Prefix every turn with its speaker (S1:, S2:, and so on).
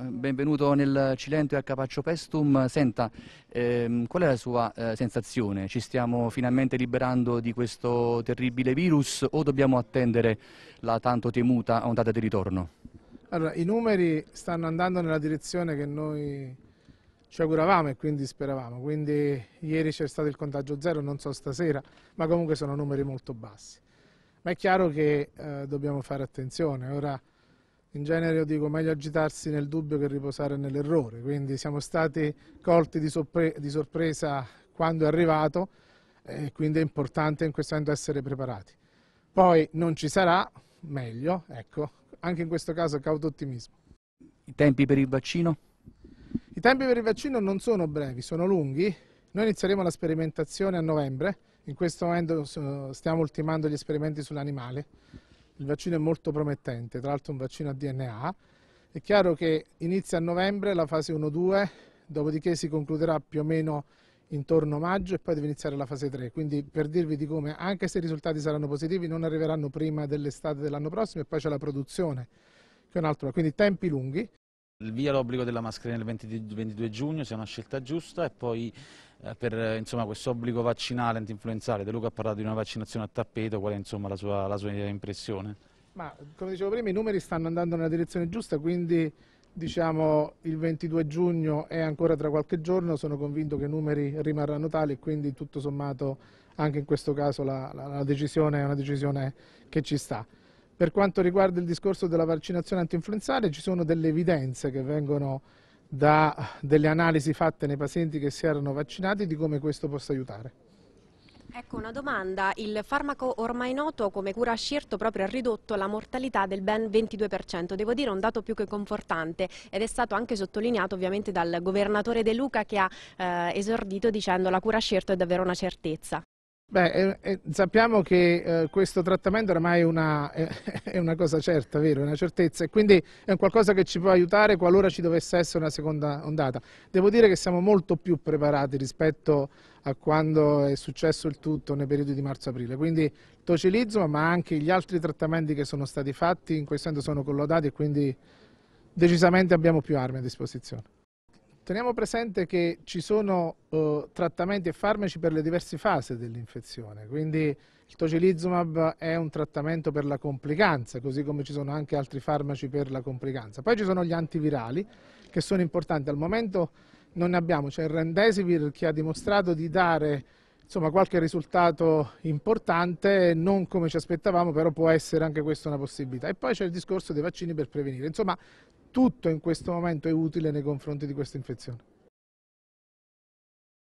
S1: Eh, benvenuto nel Cilento e a Capaccio Pestum. Senta, ehm, qual è la sua eh, sensazione? Ci stiamo finalmente liberando di questo terribile virus o dobbiamo attendere la tanto temuta ondata di ritorno?
S2: Allora, i numeri stanno andando nella direzione che noi ci auguravamo e quindi speravamo. Quindi ieri c'è stato il contagio zero, non so stasera, ma comunque sono numeri molto bassi. Ma è chiaro che eh, dobbiamo fare attenzione. Ora in genere io dico meglio agitarsi nel dubbio che riposare nell'errore, quindi siamo stati colti di, sorpre di sorpresa quando è arrivato e quindi è importante in questo momento essere preparati. Poi non ci sarà, meglio, ecco, anche in questo caso cauto ottimismo.
S1: I tempi per il vaccino?
S2: I tempi per il vaccino non sono brevi, sono lunghi. Noi inizieremo la sperimentazione a novembre, in questo momento eh, stiamo ultimando gli esperimenti sull'animale. Il vaccino è molto promettente, tra l'altro un vaccino a DNA. È chiaro che inizia a novembre la fase 1-2, dopodiché si concluderà più o meno intorno a maggio e poi deve iniziare la fase 3. Quindi per dirvi di come, anche se i risultati saranno positivi, non arriveranno prima dell'estate dell'anno prossimo e poi c'è la produzione, che è un altro. Quindi tempi lunghi. Via l'obbligo della mascherina il 22 giugno sia una scelta giusta e poi eh, per questo obbligo vaccinale anti-influenzale, De Luca ha parlato di una vaccinazione a tappeto, qual è insomma, la, sua, la sua impressione? Ma come dicevo prima i numeri stanno andando nella direzione giusta, quindi diciamo il 22 giugno è ancora tra qualche giorno sono convinto che i numeri rimarranno tali e quindi tutto sommato anche in questo caso la, la, la decisione è una decisione che ci sta. Per quanto riguarda il discorso della vaccinazione antinfluenzale ci sono delle evidenze che vengono da delle analisi fatte nei pazienti che si erano vaccinati di come questo possa aiutare.
S1: Ecco una domanda, il farmaco ormai noto come cura Scirto proprio ha ridotto la mortalità del ben 22%, devo dire un dato più che confortante ed è stato anche sottolineato ovviamente dal governatore De Luca che ha eh, esordito dicendo la cura Scirto è davvero una certezza.
S2: Beh, eh, eh, sappiamo che eh, questo trattamento ormai è una, è una, cosa certa, vero? È una certezza e quindi è qualcosa che ci può aiutare qualora ci dovesse essere una seconda ondata. Devo dire che siamo molto più preparati rispetto a quando è successo il tutto nei periodi di marzo-aprile, quindi il tocilizumab ma anche gli altri trattamenti che sono stati fatti in questo senso sono collodati e quindi decisamente abbiamo più armi a disposizione. Teniamo presente che ci sono eh, trattamenti e farmaci per le diverse fasi dell'infezione, quindi il tocilizumab è un trattamento per la complicanza, così come ci sono anche altri farmaci per la complicanza. Poi ci sono gli antivirali che sono importanti, al momento non ne abbiamo, c'è il Rendesivir che ha dimostrato di dare insomma, qualche risultato importante, non come ci aspettavamo, però può essere anche questa una possibilità. E poi c'è il discorso dei vaccini per prevenire. Insomma, tutto in questo momento è utile nei confronti di questa infezione.